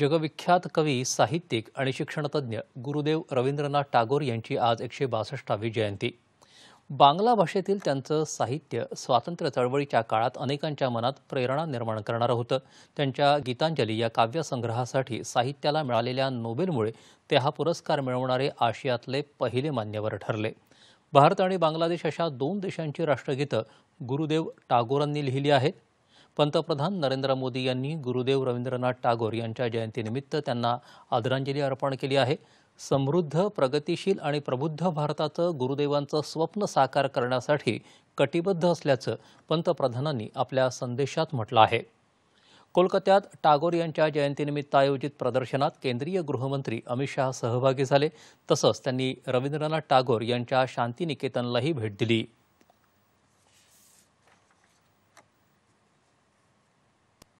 जगविख्यात कवी साहित्यिक आणि शिक्षणतज्ज्ञ गुरुदेव रवींद्रनाथ टागोर यांची आज एकशे बासष्टावी जयंती बांगला भाषेतील त्यांचं साहित्य स्वातंत्र्य चळवळीच्या काळात अनेकांच्या मनात प्रेरणा निर्माण करणारं होतं त्यांच्या गीतांजली या काव्यसंग्रहासाठी साहित्याला मिळालेल्या नोबेलमुळे ते हा पुरस्कार मिळवणारे आशियातले पहिले मान्यवर ठरले भारत आणि बांगलादेश अशा दोन देशांची राष्ट्रगीतं गुरुदेव टागोरांनी लिहिली आहेत पंतप्रधान नरेंद्र मोदी यांनी गुरुदेव रवींद्रनाथ टागोर यांच्या जयंतीनिमित्त त्यांना आदरांजली अर्पण केली आहे समृद्ध प्रगतिशील आणि प्रबुद्ध भारताचं गुरुदेवांचं स्वप्न साकार करण्यासाठी कटिबद्ध असल्याचं पंतप्रधानांनी आपल्या संदेशात म्हटलं आहे कोलकात्यात टागोर यांच्या जयंतीनिमित्त आयोजित प्रदर्शनात केंद्रीय गृहमंत्री अमित शहा सहभागी झाले तसंच त्यांनी रवींद्रनाथ टागोर यांच्या शांतिनिकेतनलाही भेट दिली